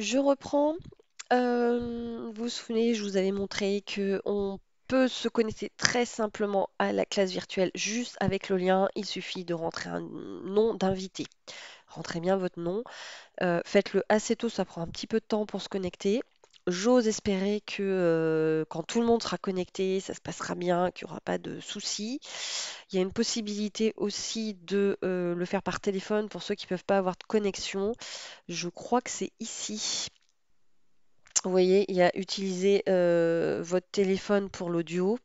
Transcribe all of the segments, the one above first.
Je reprends. Euh, vous vous souvenez, je vous avais montré que on peut se connecter très simplement à la classe virtuelle juste avec le lien. Il suffit de rentrer un nom d'invité. Rentrez bien votre nom. Euh, faites-le assez tôt, ça prend un petit peu de temps pour se connecter j'ose espérer que euh, quand tout le monde sera connecté, ça se passera bien, qu'il n'y aura pas de soucis. Il y a une possibilité aussi de euh, le faire par téléphone pour ceux qui ne peuvent pas avoir de connexion. Je crois que c'est ici. Vous voyez, il y a utiliser euh, votre téléphone pour l'audio.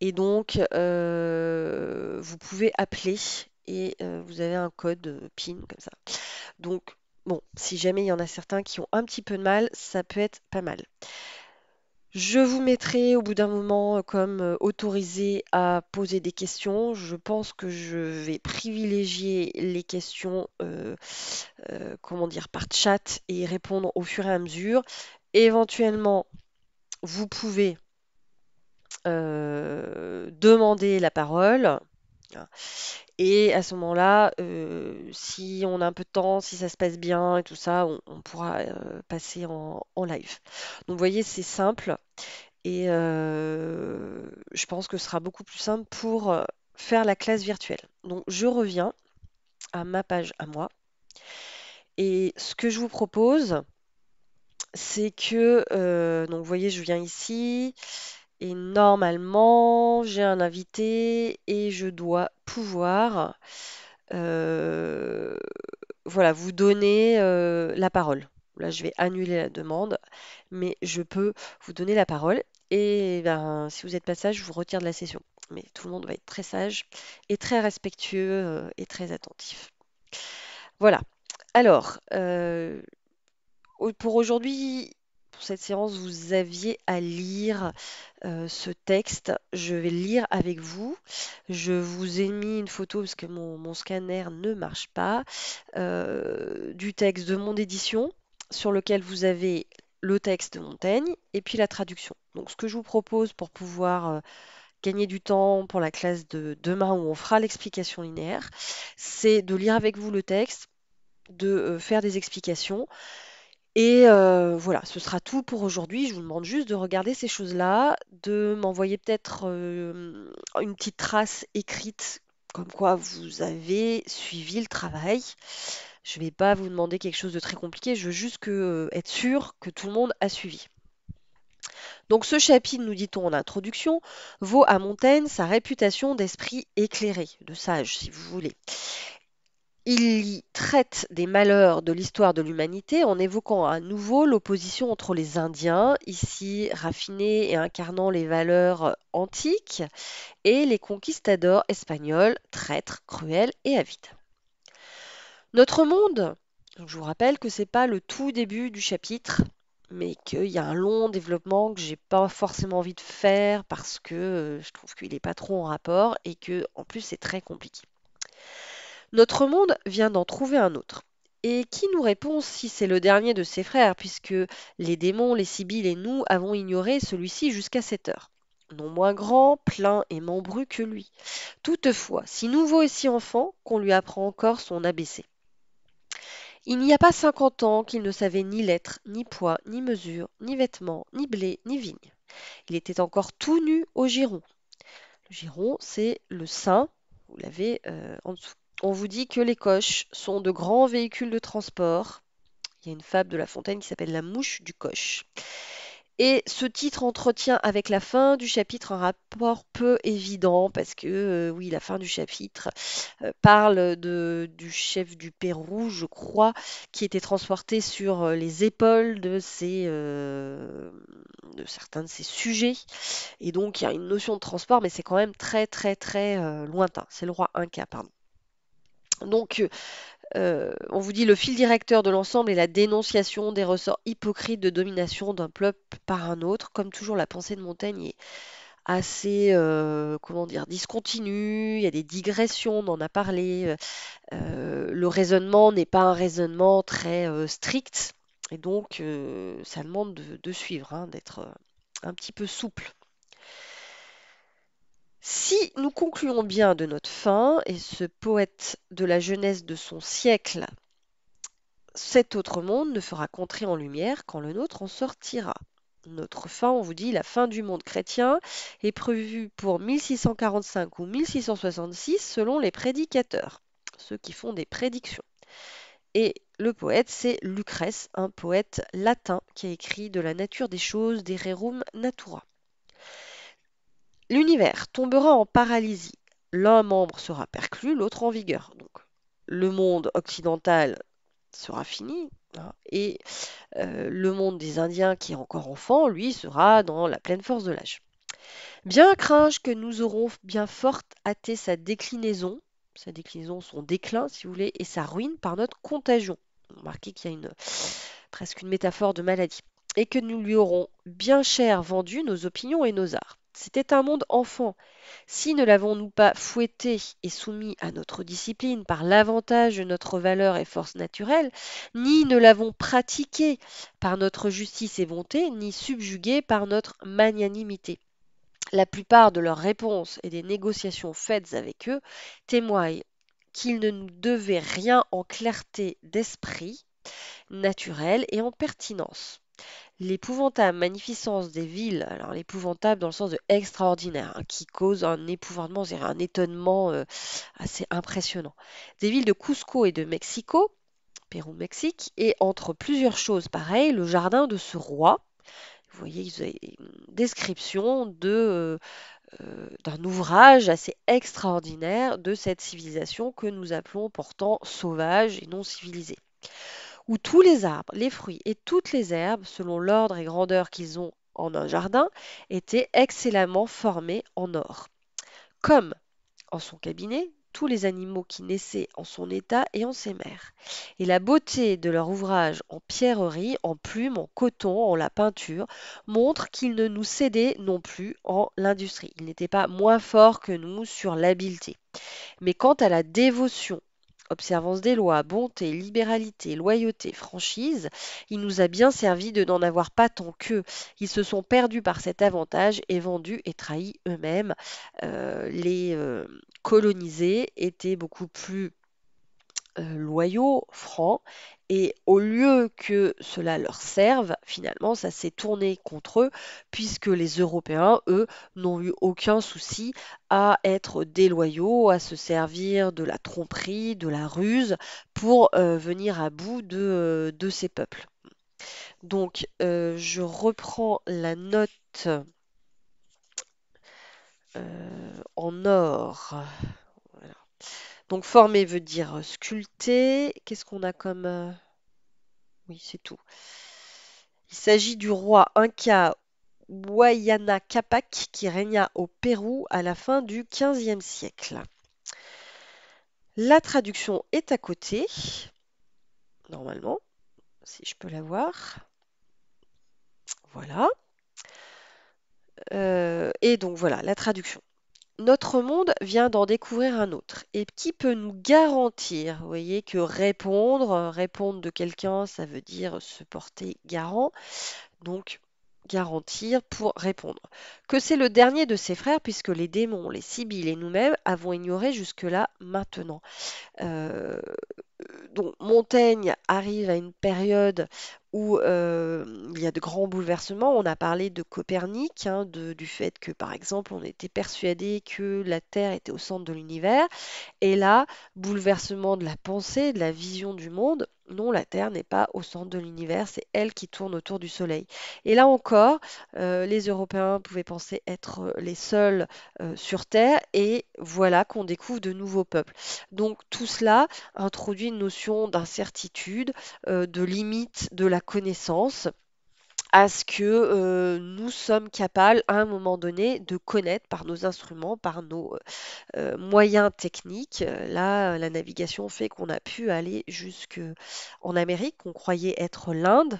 Et donc, vous pouvez appeler et vous avez un code PIN comme ça. Donc, bon, si jamais il y en a certains qui ont un petit peu de mal, ça peut être pas mal. Je vous mettrai au bout d'un moment euh, comme euh, autorisé à poser des questions. Je pense que je vais privilégier les questions euh, comment dire par chat et répondre au fur et à mesure. Éventuellement, vous pouvez demander la parole Hein. Et à ce moment-là, euh, si on a un peu de temps, si ça se passe bien et tout ça, on, pourra euh, passer en, live. Donc vous voyez, c'est simple. Et euh, je pense que ce sera beaucoup plus simple pour faire la classe virtuelle. Donc je reviens à ma page à moi. Et ce que je vous propose, c'est que, donc vous voyez, je viens ici. Et normalement, j'ai un invité et je dois pouvoir euh, voilà, vous donner euh, la parole. Là, je vais annuler la demande, mais je peux vous donner la parole. Et ben, si vous n'êtes pas sage, je vous retire de la session. Mais tout le monde va être très sage et très respectueux euh, et très attentif. Voilà. Alors, pour aujourd'hui, pour cette séance, vous aviez à lire euh, ce texte. Je vais le lire avec vous. Je vous ai mis une photo parce que mon, scanner ne marche pas euh, du texte de mon édition sur lequel vous avez le texte de Montaigne et puis la traduction. Donc ce que je vous propose pour pouvoir euh, gagner du temps pour la classe de demain où on fera l'explication linéaire, c'est de lire avec vous le texte, de faire des explications et euh, voilà, ce sera tout pour aujourd'hui. Je vous demande juste de regarder ces choses-là, de m'envoyer peut-être euh, une petite trace écrite comme quoi vous avez suivi le travail. Je ne vais pas vous demander quelque chose de très compliqué, je veux juste euh, être sûr que tout le monde a suivi. Donc ce chapitre, nous dit-on en introduction, vaut à Montaigne sa réputation d'esprit éclairé, de sage si vous voulez. Il y traite des malheurs de l'histoire de l'humanité en évoquant à nouveau l'opposition entre les Indiens, ici raffinés et incarnant les valeurs euh, antiques, et les conquistadors espagnols, traîtres, cruels et avides. Notre monde, je vous rappelle que ce n'est pas le tout début du chapitre, mais qu'il y a un long développement que j'ai pas forcément envie de faire parce que euh, je trouve qu'il n'est pas trop en rapport et que en plus c'est très compliqué. Notre monde vient d'en trouver un autre. Et qui nous répond si c'est le dernier de ses frères, puisque les démons, les sibylles et nous avons ignoré celui-ci jusqu'à cette heure non moins grand, plein et membru que lui. Toutefois, si nouveau et si enfant, qu'on lui apprend encore son ABC. Il n'y a pas cinquante ans qu'il ne savait ni lettres, ni poids, ni mesures, ni vêtements, ni blé, ni vigne. Il était encore tout nu au giron. Le giron, c'est le sein, vous l'avez euh, en dessous on vous dit que les coches sont de grands véhicules de transport. Il y a une fable de La Fontaine qui s'appelle La mouche du coche. Et ce titre entretient avec la fin du chapitre un rapport peu évident parce que euh, oui, la fin du chapitre euh, parle de, du chef du Pérou, je crois, qui était transporté sur euh, les épaules de, de certains de ses sujets. Et donc il y a une notion de transport, mais c'est quand même très très très lointain. C'est le roi Inca, pardon. Donc, euh, on vous dit le fil directeur de l'ensemble est la dénonciation des ressorts hypocrites de domination d'un peuple par un autre. Comme toujours, la pensée de Montaigne est assez, euh, comment dire, discontinue. Il y a des digressions, on en a parlé. Euh, le raisonnement n'est pas un raisonnement très strict. Et donc, ça demande de, suivre, hein, d'être un petit peu souple. Si nous concluons bien de notre fin, et ce poète de la jeunesse de son siècle, cet autre monde ne fera qu'entrer en lumière quand le nôtre en sortira. Notre fin, on vous dit, la fin du monde chrétien est prévue pour 1645 ou 1666 selon les prédicateurs, ceux qui font des prédictions. Et le poète, c'est Lucrèce, un poète latin qui a écrit de la nature des choses, des rerum natura. L'univers tombera en paralysie. L'un membre sera perclus, l'autre en vigueur. Donc, le monde occidental sera fini hein, et euh, le monde des Indiens qui est encore enfant, lui, sera dans la pleine force de l'âge. Bien crains que nous aurons bien forte hâté sa déclinaison, sa déclinaison, son déclin, si vous voulez, et sa ruine par notre contagion. Remarquez qu'il y a une, presque une métaphore de maladie. Et que nous lui aurons bien cher vendu nos opinions et nos arts. C'était un monde enfant. Si ne l'avons-nous pas fouetté et soumis à notre discipline par l'avantage de notre valeur et force naturelle, ni ne l'avons pratiqué par notre justice et bonté, ni subjugué par notre magnanimité. La plupart de leurs réponses et des négociations faites avec eux témoignent qu'ils ne nous devaient rien en clarté d'esprit naturelle et en pertinence. L'épouvantable magnificence des villes, alors l'épouvantable dans le sens de extraordinaire, hein, qui cause un épouvantement, cest un étonnement euh, assez impressionnant. Des villes de Cusco et de Mexico, Pérou-Mexique, et entre plusieurs choses pareilles, le jardin de ce roi. Vous voyez, ils ont une description de, euh, euh, d'un ouvrage assez extraordinaire de cette civilisation que nous appelons pourtant sauvage et non civilisée où tous les arbres, les fruits et toutes les herbes, selon l'ordre et grandeur qu'ils ont en un jardin, étaient excellemment formés en or. Comme en son cabinet, tous les animaux qui naissaient en son état et en ses mères. Et la beauté de leur ouvrage en pierrerie, en plumes, en coton, en la peinture, montre qu'ils ne nous cédaient non plus en l'industrie. Ils n'étaient pas moins forts que nous sur l'habileté. Mais quant à la dévotion observance des lois, bonté, libéralité, loyauté, franchise, il nous a bien servi de n'en avoir pas tant qu'eux. Ils se sont perdus par cet avantage et vendus et trahis eux-mêmes. Euh, les euh, colonisés étaient beaucoup plus euh, loyaux, francs, et au lieu que cela leur serve, finalement, ça s'est tourné contre eux, puisque les Européens, eux, n'ont eu aucun souci à être déloyaux, à se servir de la tromperie, de la ruse, pour euh, venir à bout de, euh, ces peuples. Donc, je reprends la note en or. Donc former veut dire euh, sculpter. Qu'est-ce qu'on a comme... Euh, oui, c'est tout. Il s'agit du roi Inca Huayana Capac qui régna au Pérou à la fin du XVe siècle. La traduction est à côté, normalement, si je peux la voir. Voilà. Euh, et donc voilà, la traduction notre monde vient d'en découvrir un autre. Et qui peut nous garantir, vous voyez, que répondre, euh, répondre de quelqu'un, ça veut dire se porter garant. Donc, garantir pour répondre. Que c'est le dernier de ses frères, puisque les démons, les sibylles et nous-mêmes avons ignoré jusque-là maintenant. Euh, donc Montaigne arrive à une période où euh, il y a de grands bouleversements. On a parlé de Copernic, hein, du fait que, par exemple, on était persuadé que la Terre était au centre de l'univers. Et là, bouleversement de la pensée, de la vision du monde. Non, la Terre n'est pas au centre de l'univers, c'est elle qui tourne autour du Soleil. Et là encore, euh, les Européens pouvaient penser être euh, les seuls sur Terre, et voilà qu'on découvre de nouveaux peuples. Donc tout cela introduit une notion d'incertitude, euh, de limite de la connaissance à ce que euh, nous sommes capables à un moment donné de connaître par nos instruments, par nos euh, moyens techniques. Là, la navigation fait qu'on a pu aller jusque en Amérique, qu'on croyait être l'Inde,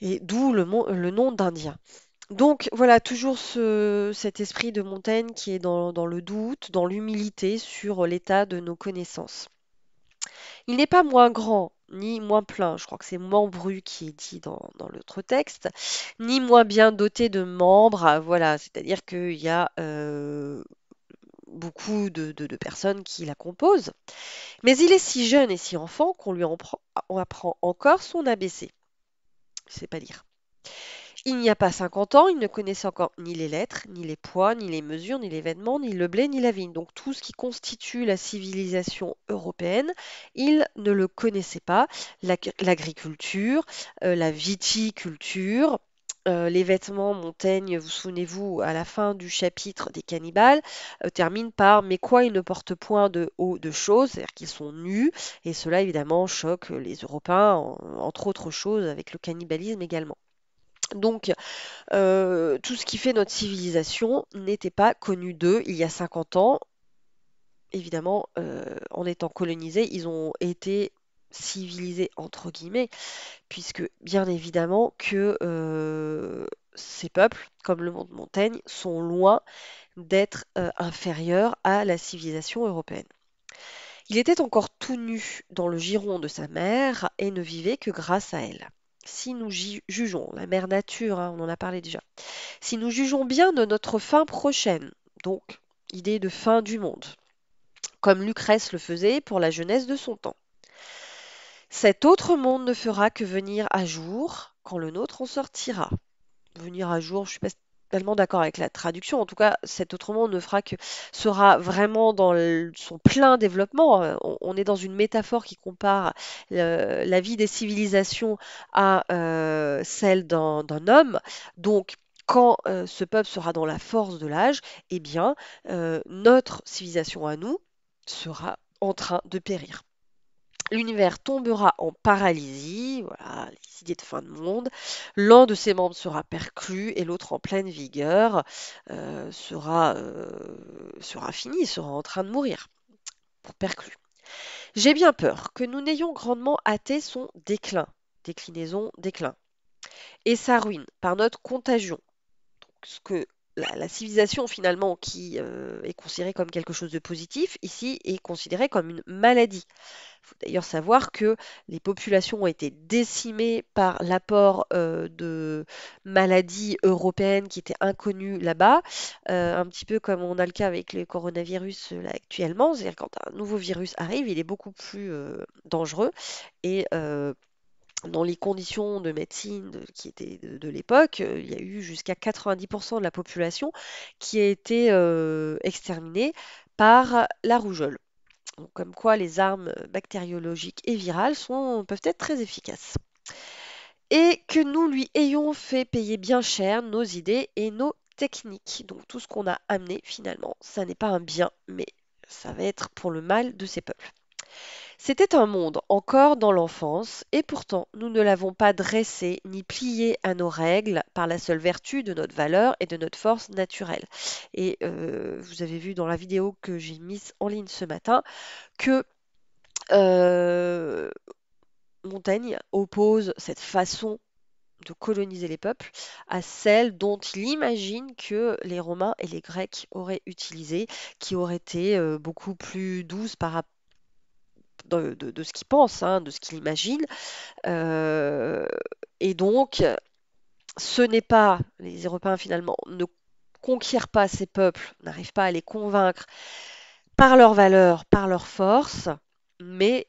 et d'où le, nom d'Indien. Donc voilà, toujours cet esprit de Montaigne qui est dans le doute, dans l'humilité sur l'état de nos connaissances. Il n'est pas moins grand, ni moins plein, je crois que c'est membru qui est dit dans, l'autre texte, ni moins bien doté de membres, voilà, c'est-à-dire qu'il y a euh, beaucoup de, personnes qui la composent, mais il est si jeune et si enfant qu'on lui on apprend encore son ABC. Je ne sais pas lire. Il n'y a pas 50 ans, il ne connaissait encore ni les lettres, ni les poids, ni les mesures, ni les vêtements, ni le blé, ni la vigne. Donc tout ce qui constitue la civilisation européenne, il ne le connaissait pas. L'agriculture, euh, la viticulture, euh, les vêtements, Montaigne, vous souvenez-vous, à la fin du chapitre des cannibales, euh, termine par Mais quoi, ils ne portent point de haut de choses, c'est-à-dire qu'ils sont nus, et cela évidemment choque les Européens, entre autres choses, avec le cannibalisme également. Donc, euh, tout ce qui fait notre civilisation n'était pas connu d'eux il y a 50 ans. Évidemment, euh, en étant colonisés, ils ont été civilisés entre guillemets, puisque bien évidemment que euh, ces peuples, comme le monde montaigne sont loin d'être inférieurs à la civilisation européenne. Il était encore tout nu dans le giron de sa mère et ne vivait que grâce à elle si nous jugeons, la mère nature, hein, on en a parlé déjà, si nous jugeons bien de notre fin prochaine, donc idée de fin du monde, comme Lucrèce le faisait pour la jeunesse de son temps. Cet autre monde ne fera que venir à jour quand le nôtre en sortira. Venir à jour, je ne sais pas totalement d'accord avec la traduction. En tout cas, cet autre monde ne fera que sera vraiment dans son plein développement. Euh, on, est dans une métaphore qui compare euh, la vie des civilisations à euh, celle d'un homme. Donc quand ce peuple sera dans la force de l'âge, eh bien, notre civilisation à nous sera en train de périr. L'univers tombera en paralysie, voilà, les de fin de monde. L'un de ses membres sera perclus et l'autre en pleine vigueur euh, sera, euh, sera fini, sera en train de mourir pour J'ai bien peur que nous n'ayons grandement hâté son déclin, déclinaison, déclin, et sa ruine par notre contagion. Donc, ce que la, civilisation finalement qui euh, est considérée comme quelque chose de positif, ici est considérée comme une maladie. Il faut d'ailleurs savoir que les populations ont été décimées par l'apport euh, de maladies européennes qui étaient inconnues là-bas, euh, un petit peu comme on a le cas avec le coronavirus actuellement, c'est-à-dire quand un nouveau virus arrive, il est beaucoup plus dangereux et dans les conditions de médecine de, qui étaient de, l'époque, euh, il y a eu jusqu'à 90% de la population qui a été euh, exterminée par la rougeole. comme quoi les armes bactériologiques et virales peuvent être très efficaces. Et que nous lui ayons fait payer bien cher nos idées et nos techniques. Donc tout ce qu'on a amené finalement, ça n'est pas un bien, mais ça va être pour le mal de ces peuples. C'était un monde encore dans l'enfance, et pourtant nous ne l'avons pas dressé ni plié à nos règles par la seule vertu de notre valeur et de notre force naturelle. Et euh, vous avez vu dans la vidéo que j'ai mise en ligne ce matin que euh, Montaigne oppose cette façon de coloniser les peuples à celle dont il imagine que les Romains et les Grecs auraient utilisé, qui aurait été euh, beaucoup plus douce par rapport de, ce qu'il pense, hein, de ce qu'il imagine. Euh, et donc, ce n'est pas, les Européens finalement ne conquièrent pas ces peuples, n'arrivent pas à les convaincre par leurs valeurs, par leur force, mais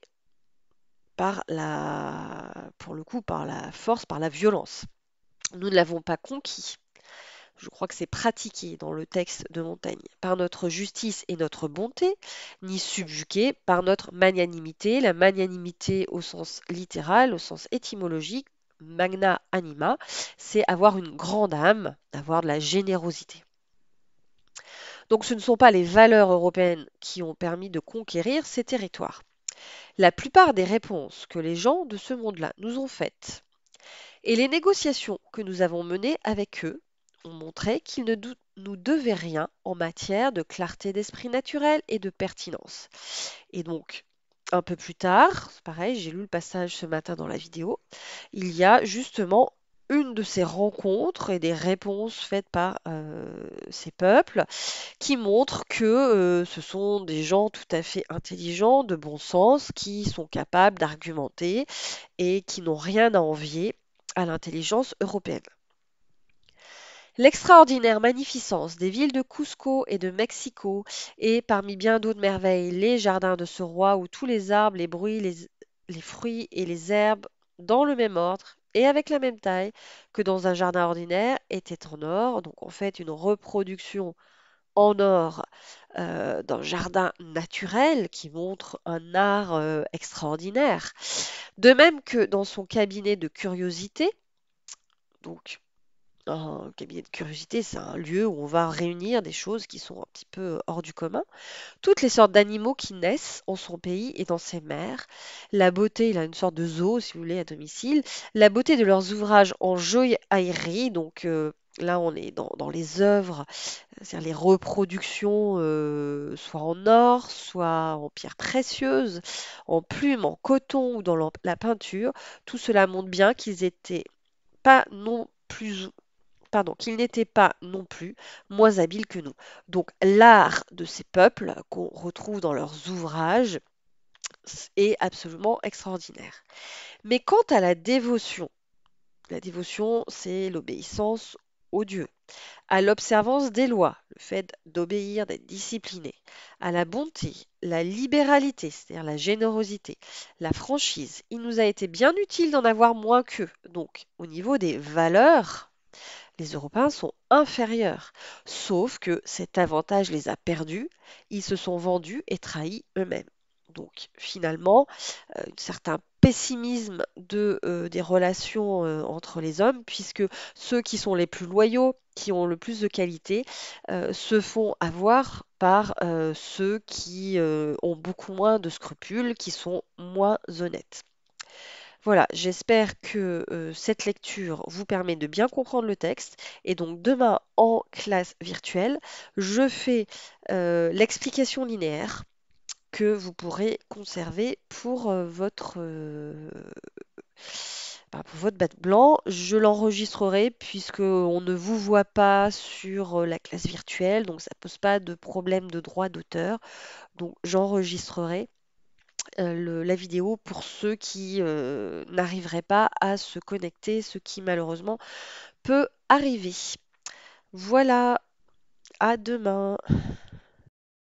par la, pour le coup, par la force, par la violence. Nous ne l'avons pas conquis, je crois que c'est pratiqué dans le texte de Montaigne, par notre justice et notre bonté, ni subjugué par notre magnanimité, la magnanimité au sens littéral, au sens étymologique, magna anima, c'est avoir une grande âme, avoir de la générosité. Donc ce ne sont pas les valeurs européennes qui ont permis de conquérir ces territoires. La plupart des réponses que les gens de ce monde-là nous ont faites et les négociations que nous avons menées avec eux ont montré qu'ils ne nous devaient rien en matière de clarté d'esprit naturel et de pertinence. Et donc, un peu plus tard, pareil, j'ai lu le passage ce matin dans la vidéo, il y a justement une de ces rencontres et des réponses faites par euh, ces peuples qui montrent que euh, ce sont des gens tout à fait intelligents, de bon sens, qui sont capables d'argumenter et qui n'ont rien à envier à l'intelligence européenne. L'extraordinaire magnificence des villes de Cusco et de Mexico et parmi bien d'autres merveilles, les jardins de ce roi où tous les arbres, les bruits, les, fruits et les herbes, dans le même ordre et avec la même taille que dans un jardin ordinaire, étaient en or, donc en fait une reproduction en or euh, d'un jardin naturel qui montre un art euh, extraordinaire. De même que dans son cabinet de curiosité, donc un cabinet de curiosité, c'est un lieu où on va réunir des choses qui sont un petit peu euh, hors du commun. Toutes les sortes d'animaux qui naissent en son pays et dans ses mers. La beauté, il a une sorte de zoo, si vous voulez, à domicile. La beauté de leurs ouvrages en joaillerie, donc euh, là on est dans, les œuvres, c'est-à-dire les reproductions, euh, soit en or, soit en pierres précieuses, en plumes, en coton ou dans la, la peinture. Tout cela montre bien qu'ils étaient pas non plus pardon, qu'ils n'étaient pas non plus moins habiles que nous. Donc l'art de ces peuples qu'on retrouve dans leurs ouvrages est absolument extraordinaire. Mais quant à la dévotion, la dévotion, c'est l'obéissance aux dieux, à l'observance des lois, le fait d'obéir, d'être discipliné, à la bonté, la libéralité, c'est-à-dire la générosité, la franchise. Il nous a été bien utile d'en avoir moins qu'eux. Donc, au niveau des valeurs, les Européens sont inférieurs. Sauf que cet avantage les a perdus, ils se sont vendus et trahis eux-mêmes. Donc finalement, euh, un certain pessimisme euh, des relations euh, entre les hommes, puisque ceux qui sont les plus loyaux, qui ont le plus de qualité, se font avoir par ceux qui ont beaucoup moins de scrupules, qui sont moins honnêtes. Voilà, j'espère que euh, cette lecture vous permet de bien comprendre le texte. Et donc demain, en classe virtuelle, je fais euh, l'explication linéaire que vous pourrez conserver pour euh, votre... Bah, pour votre batte blanc, je l'enregistrerai puisqu'on ne vous voit pas sur la classe virtuelle, donc ça ne pose pas de problème de droit d'auteur. Donc j'enregistrerai euh, la vidéo pour ceux qui euh, n'arriveraient pas à se connecter, ce qui malheureusement peut arriver. Voilà, à demain.